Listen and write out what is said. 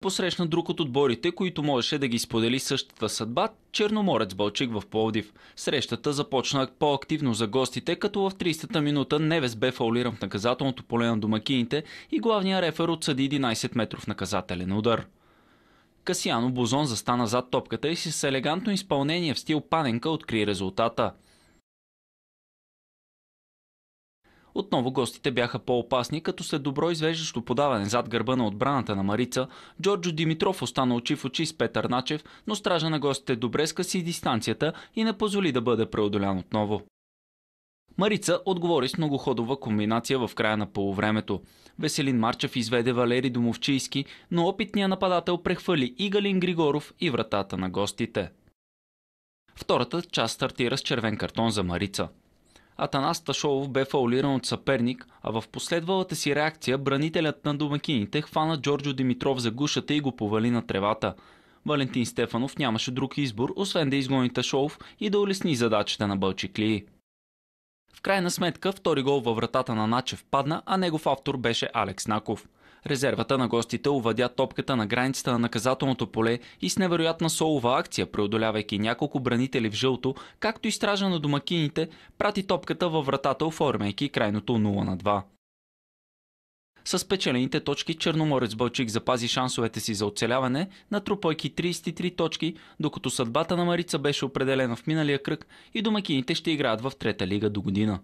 посрещна друг от отборите, които можеше да ги сподели същата съдба – Черноморец Балчик в Пловдив. Срещата започна по-активно за гостите, като в 30-та минута Невес бе фаулиран в наказателното поле на домакините и главния рефер отсъди 11-метров наказателен удар. Касиано Бозон застана зад топката и с елегантно изпълнение в стил паненка откри резултата – Отново гостите бяха по-опасни, като след добро извеждащо подаване зад гърба на отбраната на Марица, Джорджо Димитров остана очи в очи с Петър Начев, но стража на гостите добре скъси дистанцията и не позволи да бъде преодолян отново. Марица отговори с многоходова комбинация в края на полувремето. Веселин Марчев изведе Валери Домовчийски, но опитният нападател прехвали и Галин Григоров и вратата на гостите. Втората част стартира с червен картон за Марица. Атанас Ташолов бе фаулиран от съперник, а в последвалата си реакция бранителят на домакините хвана Джорджо Димитров за гушата и го повали на тревата. Валентин Стефанов нямаше друг избор, освен да изгони Ташолов и да улесни задачата на Бълчиклии. В крайна сметка втори гол във вратата на Начев падна, а негов автор беше Алекс Наков – Резервата на гостите увадя топката на границата на наказателното поле и с невероятна солова акция, преодолявайки няколко бранители в жълто, както и стража на домакините, прати топката във вратата, оформяйки крайното 0 на 2. С печелените точки Черноморец Бълчик запази шансовете си за оцеляване, натрупвайки 33 точки, докато съдбата на Марица беше определена в миналия кръг и домакините ще играят в трета лига до година.